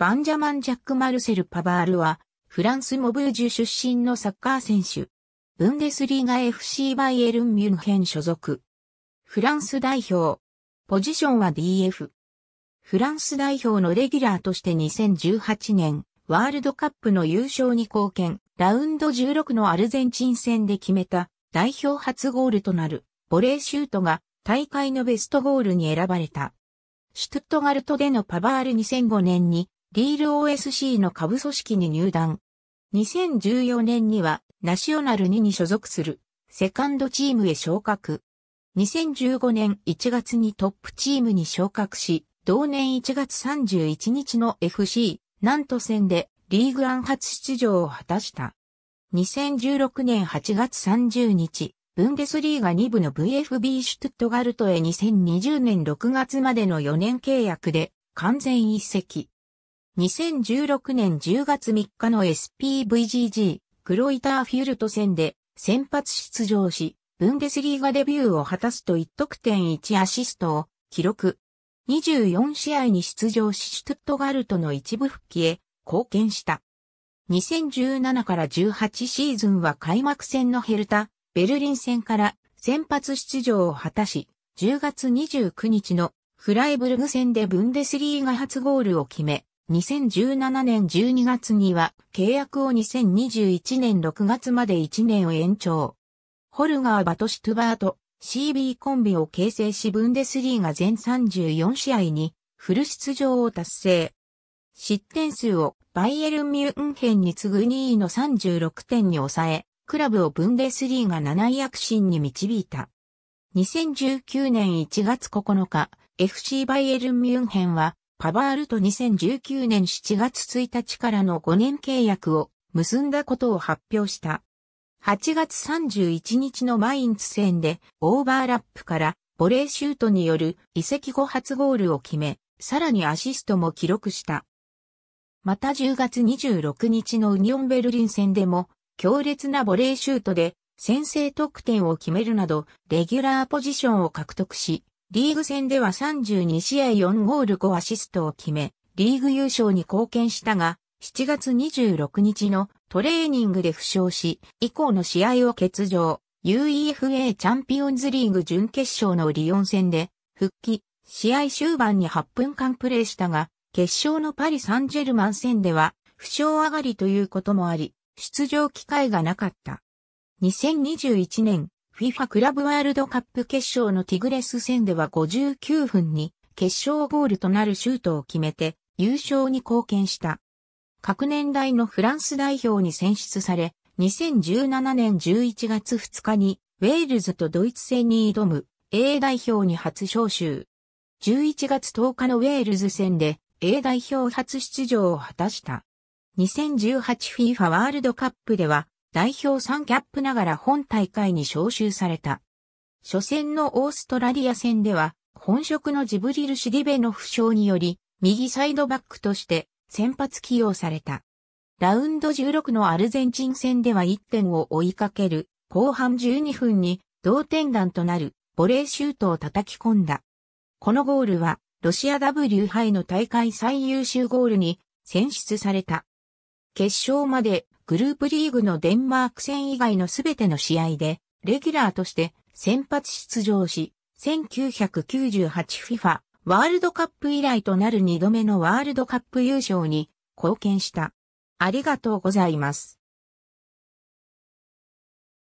バンジャマン・ジャック・マルセル・パバールは、フランス・モブージュ出身のサッカー選手。ブンデスリーガ FC バイエルン・ミュンヘン所属。フランス代表。ポジションは DF。フランス代表のレギュラーとして2018年、ワールドカップの優勝に貢献、ラウンド16のアルゼンチン戦で決めた代表初ゴールとなるボレーシュートが大会のベストゴールに選ばれた。シュトゥットガルトでのパバール2005年にリール OSC の下部組織に入団。2014年にはナショナル2に所属するセカンドチームへ昇格。2015年1月にトップチームに昇格し、同年1月31日の FC 南都戦でリーグアン初出場を果たした。2016年8月30日、ブンデスリーガ2部の VFB シュトゥットガルトへ2020年6月までの4年契約で完全一席。2016年10月3日の SPVGG クロイターフュルト戦で先発出場し、ブンデスリーガデビューを果たすと1得点1アシストを記録。24試合に出場しシュトゥットガルトの一部復帰へ貢献した。2017から18シーズンは開幕戦のヘルタ、ベルリン戦から先発出場を果たし、10月29日のフライブルグ戦でブンデスリーガ初ゴールを決め、2017年12月には契約を2021年6月まで1年を延長。ホルガー・バトシュトゥバート、CB コンビを形成しブンデスリーが全34試合にフル出場を達成。失点数をバイエルン・ミュンヘンに次ぐ2位の36点に抑え、クラブをブンデスリーが7位躍進に導いた。2019年1月9日、FC バイエルン・ミュンヘンはパバールと2019年7月1日からの5年契約を結んだことを発表した。8月31日のマインツ戦でオーバーラップからボレーシュートによる移籍後初ゴールを決め、さらにアシストも記録した。また10月26日のウニオンベルリン戦でも強烈なボレーシュートで先制得点を決めるなどレギュラーポジションを獲得し、リーグ戦では32試合4ゴール5アシストを決め、リーグ優勝に貢献したが、7月26日のトレーニングで負傷し、以降の試合を欠場、UEFA チャンピオンズリーグ準決勝のリオン戦で復帰、試合終盤に8分間プレーしたが、決勝のパリ・サンジェルマン戦では、負傷上がりということもあり、出場機会がなかった。2021年 FIFA クラブワールドカップ決勝のティグレス戦では59分に決勝ゴールとなるシュートを決めて優勝に貢献した。各年代のフランス代表に選出され、2017年11月2日にウェールズとドイツ戦に挑む A 代表に初招集。11月10日のウェールズ戦で A 代表初出場を果たした。2018FIFA ワールドカップでは代表3キャップながら本大会に招集された。初戦のオーストラリア戦では、本職のジブリル・シディベの負傷により、右サイドバックとして先発起用された。ラウンド16のアルゼンチン戦では1点を追いかける、後半12分に同点弾となるボレーシュートを叩き込んだ。このゴールは、ロシア W 杯の大会最優秀ゴールに選出された。決勝までグループリーグのデンマーク戦以外のすべての試合で、レギュラーとして先発出場し、1998FIFA ワールドカップ以来となる2度目のワールドカップ優勝に貢献した。ありがとうございます。